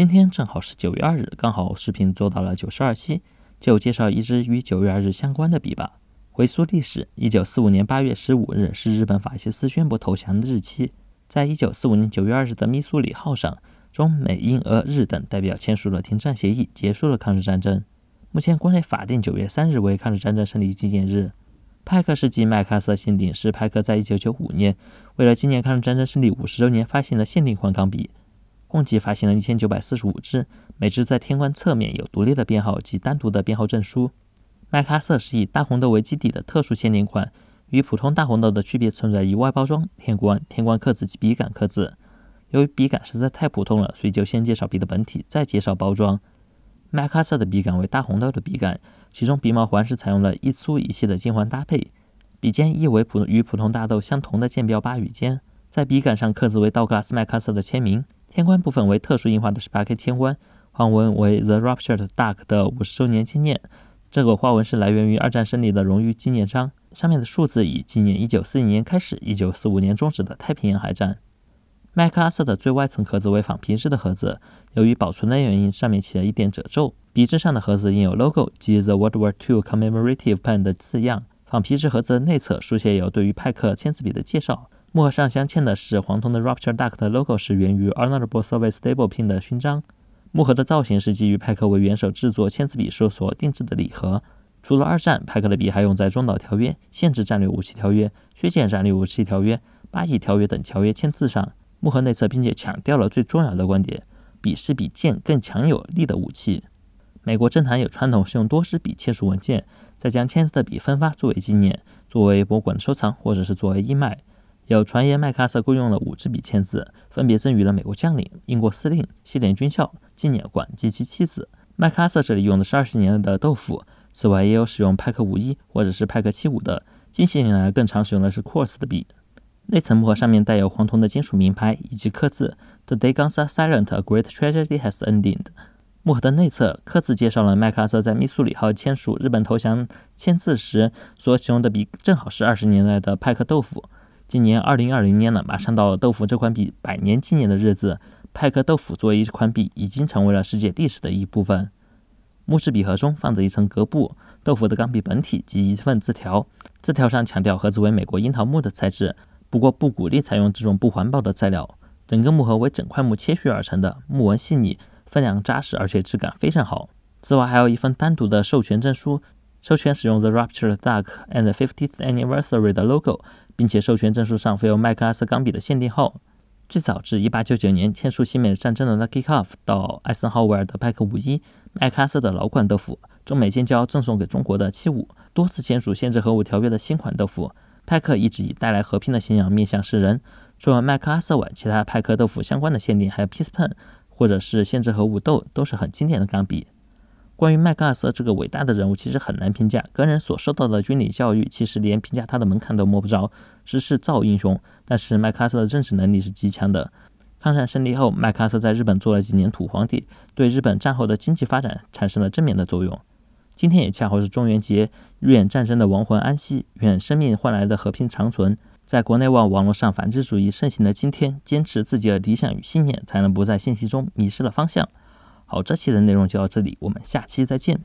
今天正好是九月二日，刚好视频做到了九十二期，就介绍一支与九月二日相关的笔吧。回溯历史，一九四五年八月十五日是日本法西斯宣布投降的日期。在一九四五年九月二日的密苏里号上，中美英俄日等代表签署了停战协议，结束了抗日战争。目前，国内法定九月三日为抗日战争胜利纪念日。派克世纪麦克瑟限定是派克在一九九五年为了纪念抗日战争胜利五十周年发行的限定款钢笔。共计发行了一千九百四十五支，每支在天冠侧面有独立的编号及单独的编号证书。麦卡色是以大红豆为基底的特殊限定款，与普通大红豆的区别存在于外包装、天冠、天冠刻字及笔杆刻字。由于笔杆实在太普通了，所以就先介绍笔的本体，再介绍包装。麦卡色的笔杆为大红豆的笔杆，其中笔帽环是采用了一粗一细的金环搭配，笔尖亦为普与普通大豆相同的剑标八羽尖，在笔杆上刻字为道格拉斯麦卡色的签名。天冠部分为特殊印花的 18K 天冠，花纹为 The Ruptured Duck 的五十周年纪念。这个花纹是来源于二战胜利的荣誉纪念章，上面的数字以纪念1941年开始、1945年终止的太平洋海战。麦克阿瑟的最外层盒子为仿皮质的盒子，由于保存的原因，上面起了一点褶皱。皮质上的盒子印有 logo 及 The World War II Commemorative Pen 的字样。仿皮质盒子内侧书写有对于派克签字笔的介绍。木盒上镶嵌的是黄铜的 rupture d u c 的 logo，是源于 h o n o r a b l e service stable pin 的勋章。木盒的造型是基于派克为元首制作签字笔时所定制的礼盒。除了二战，派克的笔还用在《中导条约》、《限制战略武器条约》、《削减战略武器条约》、《八以条约》等条约签字上。木盒内侧并且强调了最重要的观点：笔是比剑更强有力的武器。美国政坛有传统是用多支笔签署文件，再将签字的笔分发作为纪念，作为博物馆的收藏，或者是作为义卖。有传言，麦克阿瑟共用了五支笔签字，分别赠予了美国将领、英国司令、西点军校纪念馆及其妻子。麦克阿瑟这里用的是二十年代的豆腐，此外也有使用派克五一或者是派克七五的。近些年来更常使用的是 c o r s 的笔。内层木盒上面带有黄铜的金属名牌以及刻字：The day gone silent, a great tragedy has ended。木盒的内侧刻字介绍了麦克阿瑟在密苏里号签署日本投降签字时所使用的笔，正好是二十年代的派克豆腐。今年二零二零年了，马上到了《豆腐》这款笔百年纪念的日子。派克豆腐作为一款笔，已经成为了世界历史的一部分。木质笔盒中放着一层革布，豆腐的钢笔本体及一份字条。字条上强调，盒子为美国樱桃木的材质，不过不鼓励采用这种不环保的材料。整个木盒为整块木切削而成的，木纹细腻，分量扎实，而且质感非常好。此外，还有一份单独的授权证书，授权使用《The Ruptured Duck》and t e 50th Anniversary 的 logo。并且授权证书上附有麦克阿瑟钢笔的限定后，最早至一八九九年签署西美战争的 Lucky Cuff，到艾森豪威尔的派克五一麦克阿瑟的老款豆腐，中美建交赠送给中国的七五，多次签署限制核武条约的新款豆腐，派克一直以带来和平的信仰面向世人。除了麦克阿瑟外，其他派克豆腐相关的限定还有 Peace Pen，或者是限制核武豆，都是很经典的钢笔。关于麦克阿瑟这个伟大的人物，其实很难评价，个人所受到的军礼教育，其实连评价他的门槛都摸不着。是事造英雄，但是麦克阿瑟的政治能力是极强的。抗战胜利后，麦克阿瑟在日本做了几年土皇帝，对日本战后的经济发展产生了正面的作用。今天也恰好是中元节，愿战争的亡魂安息，愿生命换来的和平长存。在国内外网络上，反智主义盛行的今天，坚持自己的理想与信念，才能不在信息中迷失了方向。好，这期的内容就到这里，我们下期再见。